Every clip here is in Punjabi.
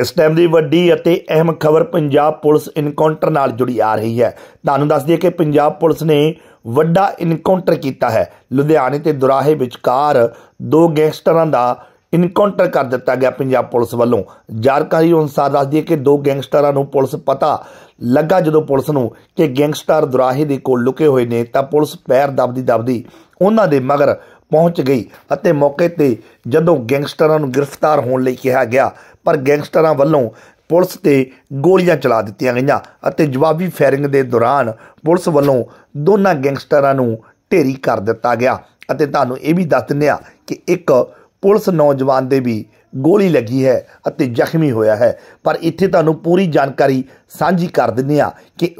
ਇਸ ਟਾਈਮ ਦੀ ਵੱਡੀ ਅਤੇ ਅਹਿਮ ਖਬਰ ਪੰਜਾਬ ਪੁਲਿਸ ਇਨਕਾਊਂਟਰ ਨਾਲ ਜੁੜੀ ਆ ਰਹੀ ਹੈ ਤੁਹਾਨੂੰ ਦੱਸ ਦਈਏ ਕਿ ਪੰਜਾਬ ਪੁਲਿਸ ਨੇ ਵੱਡਾ ਇਨਕਾਊਂਟਰ ਕੀਤਾ ਹੈ ਲੁਧਿਆਣੇ ਤੇ ਦੁਰਾਹੇ ਵਿਚਕਾਰ ਦੋ ਗੈਂਗਸਟਰਾਂ ਦਾ ਇਨਕਾਊਂਟਰ ਕਰ ਦਿੱਤਾ ਗਿਆ ਪੰਜਾਬ ਪੁਲਿਸ ਵੱਲੋਂ ਜਾਣਕਾਰੀ ਅਨੁਸਾਰ ਦੱਸ ਦਈਏ ਕਿ ਦੋ ਗੈਂਗਸਟਰਾਂ ਨੂੰ ਪੁਲਿਸ ਪਤਾ ਲੱਗਾ ਜਦੋਂ ਪੁਲਿਸ ਨੂੰ ਕਿ ਗੈਂਗਸਟਰ ਦੁਰਾਹੇ ਦੇ ਕੋਲ ਲੁਕੇ ਹੋਏ ਨੇ ਤਾਂ ਪੁਲਿਸ ਪੈਰ ਦਬਦੀ ਦਬਦੀ ਉਹਨਾਂ ਦੇ ਮਗਰ ਪਹੁੰਚ ਗਈ ਅਤੇ ਮੌਕੇ ਤੇ ਜਦੋਂ ਗੈਂਗਸਟਰਾਂ ਨੂੰ ਗ੍ਰਿਫਤਾਰ ਹੋਣ ਲਈ ਕਿਹਾ ਗਿਆ ਪਰ ਗੈਂਗਸਟਰਾਂ ਵੱਲੋਂ ਪੁਲਿਸ ਤੇ ਗੋਲੀਆਂ ਚਲਾ ਦਿੱਤੀਆਂ ਗਈਆਂ ਅਤੇ ਜਵਾਬੀ ਫਾਇਰਿੰਗ ਦੇ ਦੌਰਾਨ ਪੁਲਿਸ ਵੱਲੋਂ ਦੋਨਾਂ ਗੈਂਗਸਟਰਾਂ ਨੂੰ ਢੇਰੀ ਕਰ ਦਿੱਤਾ ਗਿਆ ਅਤੇ ਤੁਹਾਨੂੰ ਇਹ ਵੀ ਦੱਸ ਦਿੰਦੇ ਆ ਕਿ ਇੱਕ ਪੁਲਿਸ ਨੌਜਵਾਨ ਦੇ ਵੀ ਗੋਲੀ ਲੱਗੀ ਹੈ ਅਤੇ ਜ਼ਖਮੀ ਹੋਇਆ ਹੈ ਪਰ ਇੱਥੇ ਤੁਹਾਨੂੰ ਪੂਰੀ ਜਾਣਕਾਰੀ ਸਾਂਝੀ ਕਰ ਦਿੰਦੇ ਆ ਕਿ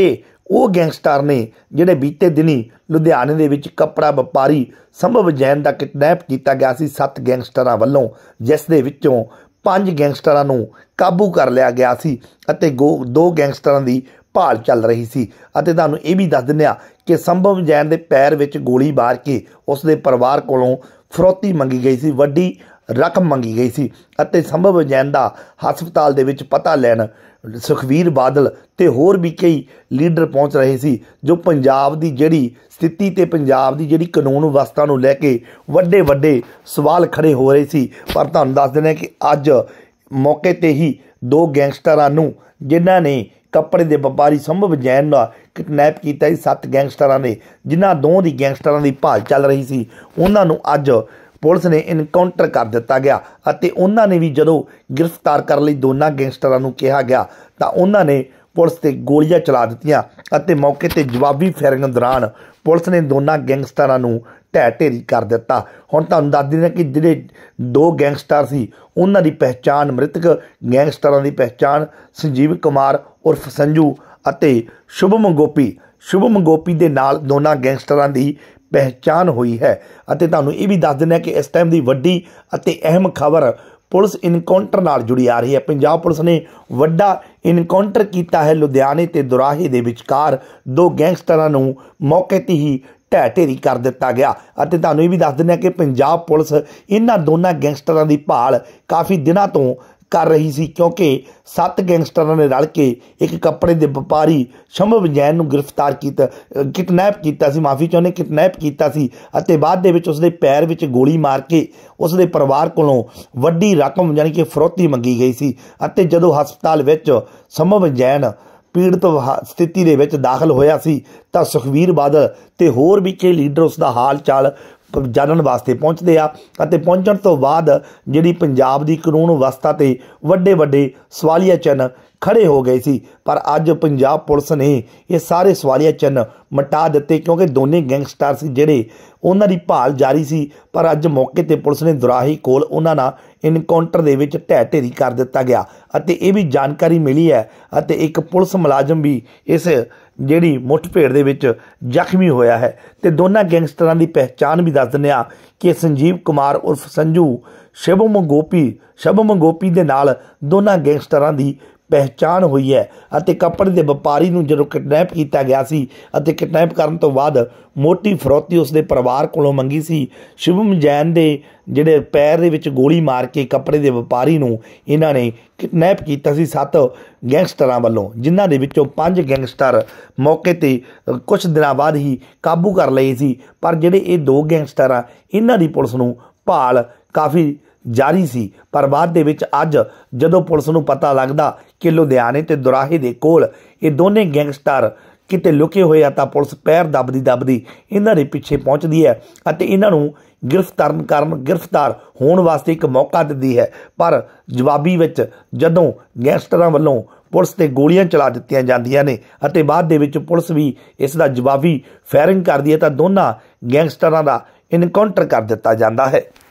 ਇਹ ਉਹ ਗੈਂਗਸਟਰ ਨੇ ਜਿਹੜੇ ਬੀਤੇ ਦਿਨੀ ਲੁਧਿਆਣੇ ਦੇ ਵਿੱਚ ਕਪੜਾ ਵਪਾਰੀ ਸੰਭਵ ਜੈਨ ਦਾ ਕਿਡਨੈਪ ਕੀਤਾ ਗਿਆ ਸੀ ਸੱਤ ਗੈਂਗਸਟਰਾਂ ਵੱਲੋਂ ਜਿਸ ਦੇ ਵਿੱਚੋਂ ਪੰਜ ਗੈਂਗਸਟਰਾਂ ਨੂੰ ਕਾਬੂ ਕਰ ਲਿਆ ਗਿਆ ਸੀ ਅਤੇ ਦੋ ਗੈਂਗਸਟਰਾਂ ਦੀ ਭਾਲ ਚੱਲ ਰਹੀ ਸੀ ਅਤੇ ਤੁਹਾਨੂੰ ਇਹ ਵੀ ਦੱਸ ਦਿੰਦੇ ਆ ਕਿ ਸੰਭਵ ਜੈਨ ਦੇ ਪੈਰ ਵਿੱਚ ਗੋਲੀ ਮਾਰ ਕੇ ਉਸ ਦੇ ਪਰਿਵਾਰ ਕੋਲੋਂ ਫਰੋਤੀ ਮੰਗੀ ਗਈ ਸੀ ਵੱਡੀ ਰਕਮ ਮੰਗੀ ਗਈ ਸੀ ਅਤੇ ਸੰਭਵ ਜੈਨ ਦਾ ਹਸਪਤਾਲ ਦੇ ਵਿੱਚ ਪਤਾ ਲੈਣ ਸੁਖਵੀਰ ਬਾਦਲ ਤੇ ਹੋਰ ਵੀ ਕਈ ਲੀਡਰ ਪਹੁੰਚ ਰਹੇ ਸੀ ਜੋ ਪੰਜਾਬ ਦੀ ਜਿਹੜੀ ਸਥਿਤੀ ਤੇ ਪੰਜਾਬ ਦੀ ਜਿਹੜੀ ਕਾਨੂੰਨ ਵਿਵਸਥਾ ਨੂੰ ਲੈ ਕੇ ਵੱਡੇ ਵੱਡੇ ਸਵਾਲ ਖੜੇ ਹੋ ਰਹੇ ਸੀ ਪਰ ਤੁਹਾਨੂੰ ਦੱਸ ਦਿੰਦੇ ਕਿ ਅੱਜ ਮੌਕੇ ਤੇ ਹੀ ਦੋ ਗੈਂਗਸਟਰਾਂ ਨੂੰ ਜਿਨ੍ਹਾਂ ਨੇ ਕੱਪੜੇ ਦੇ ਵਪਾਰੀ ਸੰਭਵ ਜੈਨ ਦਾ ਕਿਡਨੈਪ ਕੀਤਾ ਸੀ ਸੱਤ ਗੈਂਗਸਟਰਾਂ ਨੇ ਜਿਨ੍ਹਾਂ ਦੋਹਾਂ ਦੀ ਗੈਂਗਸਟਰਾਂ ਦੀ ਭਾਲ ਚੱਲ ਰਹੀ ਸੀ ਉਹਨਾਂ ਨੂੰ ਅੱਜ ਪੁਲਿਸ ਨੇ ਇਨਕਾਊਂਟਰ ਕਰ ਦਿੱਤਾ ਗਿਆ ਅਤੇ ਉਹਨਾਂ ਨੇ ਵੀ ਜਦੋਂ ਗ੍ਰਿਫਤਾਰ ਕਰਨ ਲਈ ਦੋਨਾਂ ਗੈਂਗਸਟਰਾਂ ਨੂੰ ਕਿਹਾ ਗਿਆ ਤਾਂ ਉਹਨਾਂ ਨੇ ਪੁਲਿਸ ਤੇ ਗੋਲੀਆਂ ਚਲਾ ਦਿੱਤੀਆਂ ਅਤੇ ਮੌਕੇ ਤੇ ਜਵਾਬੀ ਫਾਇਰਿੰਗ ਦੌਰਾਨ ਪੁਲਿਸ ਨੇ ਦੋਨਾਂ ਗੈਂਗਸਟਰਾਂ ਨੂੰ ਢਹਿ ਢੇਰੀ ਕਰ ਦਿੱਤਾ ਹੁਣ ਤੁਹਾਨੂੰ ਦੱਸ ਦਿੰਦੇ ਕਿ ਜਿਹੜੇ ਦੋ ਗੈਂਗਸਟਰ ਸੀ ਉਹਨਾਂ ਦੀ ਪਹਿਚਾਣ ਮ੍ਰਿਤਕ ਗੈਂਗਸਟਰਾਂ ਦੀ ਪਹਿਚਾਣ ਸੰਜੀਵ ਕੁਮਾਰ ਉਰਫ ਸੰਜੂ ਅਤੇ ਸ਼ੁਭਮ ਗੋਪੀ ਸ਼ੁਭਮ ਗੋਪੀ ਦੇ ਨਾਲ ਦੋਨਾਂ ਗੈਂਗਸਟਰਾਂ ਦੀ ਪਹਿਚਾਨ ਹੋਈ ਹੈ ਅਤੇ ਤੁਹਾਨੂੰ ਇਹ ਵੀ ਦੱਸ ਦਿੰਦਾ ਕਿ ਇਸ ਟਾਈਮ ਦੀ ਵੱਡੀ ਅਤੇ ਅਹਿਮ ਖਬਰ ਪੁਲਿਸ ਇਨਕਾਊਂਟਰ ਨਾਲ ਜੁੜੀ ਆ ਰਹੀ ਹੈ ਪੰਜਾਬ ਪੁਲਿਸ ਨੇ ਵੱਡਾ ਇਨਕਾਊਂਟਰ ਕੀਤਾ ਹੈ ਲੁਧਿਆਣੇ ਤੇ ਦੁਰਾਹੇ ਦੇ ਵਿਚਕਾਰ ਦੋ ਗੈਂਗਸਟਰਾਂ ਨੂੰ ਮੌਕੇ ਤੇ ਹੀ ਟਹਿ ਢੇਰੀ ਕਰ ਦਿੱਤਾ ਗਿਆ ਅਤੇ ਤੁਹਾਨੂੰ ਇਹ ਵੀ ਦੱਸ ਦਿੰਦੇ ਆ ਕਿ ਪੰਜਾਬ ਪੁਲਿਸ ਇਹਨਾਂ ਦੋਨਾਂ ਗੈਂਗਸਟਰਾਂ ਦੀ ਭਾਲ ਕਾਫੀ ਦਿਨਾਂ ਤੋਂ ਕਰ ਰਹੀ ਸੀ ਕਿਉਂਕਿ ਸੱਤ ਗੈਂਗਸਟਰਾਂ ਨੇ ਰਲ ਕੇ ਇੱਕ ਕੱਪੜੇ ਦੇ ਵਪਾਰੀ ਸ਼ੰਭਵ ਜੈਨ ਨੂੰ ਗ੍ਰਿਫਤਾਰ ਕੀਤਾ ਕਿਡਨੈਪ ਕੀਤਾ ਸੀ ਮਾਫੀ ਚਾਹੁੰਦੇ ਕਿਡਨੈਪ ਕੀਤਾ ਸੀ ਅਤੇ ਬਾਅਦ ਦੇ ਵਿੱਚ ਉਸਦੇ ਪੈਰ ਵਿੱਚ ਗੋਲੀ ਮਾਰ ਕੇ ਉਸਦੇ ਪਰਿਵਾਰ ਕੋਲੋਂ ਵੱਡੀ ਰਕਮ ਯਾਨੀ ਕਿ ਫਰੋਤੀ ਮੰਗੀ ਗਈ ਸੀ ਅਤੇ ਜਦੋਂ ਹਸਪਤਾਲ ਵਿੱਚ ਸ਼ੰਭਵ ਜੈਨ ਪੀੜਤ ਸਥਿਤੀ ਦੇ ਵਿੱਚ ਦਾਖਲ ਹੋਇਆ ਸੀ ਤਾਂ ਸੁਖਵੀਰ ਬਾਦਲ ਤੇ ਹੋਰ ਵੀ ਕਈ ਲੀਡਰ ਉਸ ਦਾ ਹਾਲ ਚਾਲ ਜਾਣਨ ਵਾਸਤੇ ਪਹੁੰਚਦੇ ਆ ਅਤੇ ਪਹੁੰਚਣ ਤੋਂ ਬਾਅਦ ਜਿਹੜੀ ਪੰਜਾਬ ਦੀ ਕਾਨੂੰਨ ਵਿਵਸਥਾ ਤੇ ਵੱਡੇ ਵੱਡੇ ਸਵਾਲੀਆ ਚਿੰਨ ਖੜੇ ਹੋ ਗਏ ਸੀ ਪਰ ਅੱਜ ਪੰਜਾਬ ਪੁਲਿਸ ਨੇ ਇਹ ਸਾਰੇ ਸਵਾਲੀਆ ਚਿੰਨ ਮਟਾ ਦਿੱਤੇ ਕਿਉਂਕਿ ਦੋਨੇ ਗੈਂਗਸਟਰ ਸੀ ਜਿਹੜੇ ਉਹਨਾਂ ਦੀ ਭਾਲ ਜਾਰੀ ਸੀ ਪਰ ਅੱਜ ਮੌਕੇ ਤੇ ਪੁਲਿਸ ਨੇ ਦੁਰਾਹੀ ਕੋਲ ਉਹਨਾਂ ਨਾਲ ਇਨਕਾਊਂਟਰ ਦੇ ਵਿੱਚ ਢਹਿ ਢੇਰੀ ਕਰ ਦਿੱਤਾ ਗਿਆ ਅਤੇ ਇਹ ਵੀ ਜਾਣਕਾਰੀ ਮਿਲੀ ਹੈ ਅਤੇ ਇੱਕ ਪੁਲਿਸ ਮੁਲਾਜ਼ਮ ਵੀ ਇਸ ਜਿਹੜੀ ਮੁੱਠਭੇੜ ਦੇ ਵਿੱਚ ਜ਼ਖਮੀ ਹੋਇਆ ਹੈ ਤੇ ਦੋਨਾਂ ਗੈਂਗਸਟਰਾਂ ਦੀ ਪਹਿਚਾਣ ਵੀ ਦੱਸ ਦਿੰਦੇ ਆ ਕਿ ਸੰਜੀਵ ਕੁਮਾਰ ਉਰਫ ਸੰਜੂ ਸ਼ਿਵਮ ਗੋਪੀ ਸ਼ਿਵਮ ਗੋਪੀ ਦੇ ਨਾਲ ਦੋਨਾਂ ਗੈਂਗਸਟਰਾਂ ਦੀ ਪਹਿਚਾਨ ਹੋਈ ਹੈ ਅਤੇ ਕੱਪੜੇ ਦੇ ਵਪਾਰੀ ਨੂੰ ਜਦੋਂ ਕਿਡਨੈਪ ਕੀਤਾ ਗਿਆ ਸੀ ਅਤੇ ਕਿਡਨੈਪ ਕਰਨ ਤੋਂ ਬਾਅਦ ਮੋਟੀ ਫਰੋਤੀ ਉਸਦੇ ਪਰਿਵਾਰ ਕੋਲੋਂ ਮੰਗੀ ਸੀ ਸ਼ਿਵਮ ਜੈਨ ਦੇ ਜਿਹੜੇ ਪੈਰ ਦੇ ਵਿੱਚ ਗੋਲੀ ਮਾਰ ਕੇ ਕੱਪੜੇ ਦੇ ਵਪਾਰੀ ਨੂੰ ਇਹਨਾਂ ਨੇ ਕਿਡਨੈਪ ਕੀਤਾ ਸੀ ਸੱਤ ਗੈਂਗਸਟਰਾਂ ਵੱਲੋਂ ਜਿਨ੍ਹਾਂ ਦੇ ਵਿੱਚੋਂ ਪੰਜ ਗੈਂਗਸਟਰ ਮੌਕੇ ਤੇ ਕੁਝ ਦਿਨਾਂ ਬਾਅਦ ਹੀ ਕਾਬੂ ਕਰ ਲਏ ਸੀ ਪਰ ਜਿਹੜੇ ਇਹ ਦੋ ਗੈਂਗਸਟਰ ਆ ਇਹਨਾਂ ਦੀ ਪੁਲਿਸ ਨੂੰ ਭਾਲ ਕਾਫੀ ਜਾਰੀ ਸੀ ਪਰ ਬਾਅਦ ਦੇ ਵਿੱਚ ਅੱਜ ਜਦੋਂ ਪੁਲਿਸ ਨੂੰ ਪਤਾ ਲੱਗਦਾ ਕਿ ਲੁਧਿਆਣੇ ਤੇ ਦੁਰਾਹੇ ਦੇ ਕੋਲ ਇਹ ਦੋਨੇ ਗੈਂਗਸਟਰ ਕਿਤੇ ਲੁਕੇ ਹੋਏ ਆ ਤਾਂ ਪੁਲਿਸ ਪੈਰ ਦਬਦੀ ਦਬਦੀ ਇਹਨਾਂ ਦੇ ਪਿੱਛੇ ਪਹੁੰਚਦੀ ਹੈ ਅਤੇ ਇਹਨਾਂ ਨੂੰ ਗ੍ਰਿਫਤਾਰ ਕਰਨ ਗ੍ਰਿਫਤਾਰ ਹੋਣ ਵਾਸਤੇ ਇੱਕ ਮੌਕਾ ਦਿੰਦੀ ਹੈ ਪਰ ਜਵਾਬੀ ਵਿੱਚ ਜਦੋਂ ਗੈਂਗਸਟਰਾਂ ਵੱਲੋਂ ਪੁਲਿਸ ਤੇ ਗੋਲੀਆਂ ਚਲਾ ਦਿੱਤੀਆਂ ਜਾਂਦੀਆਂ ਨੇ ਅਤੇ ਬਾਅਦ ਦੇ ਵਿੱਚ ਪੁਲਿਸ ਵੀ ਇਸ ਦਾ ਜਵਾਬੀ ਫਾਇਰਿੰਗ ਕਰਦੀ ਹੈ ਤਾਂ ਦੋਨਾਂ ਗੈਂਗਸਟਰਾਂ ਦਾ ਇਨਕਾਊਂਟਰ ਕਰ ਦਿੱਤਾ ਜਾਂਦਾ ਹੈ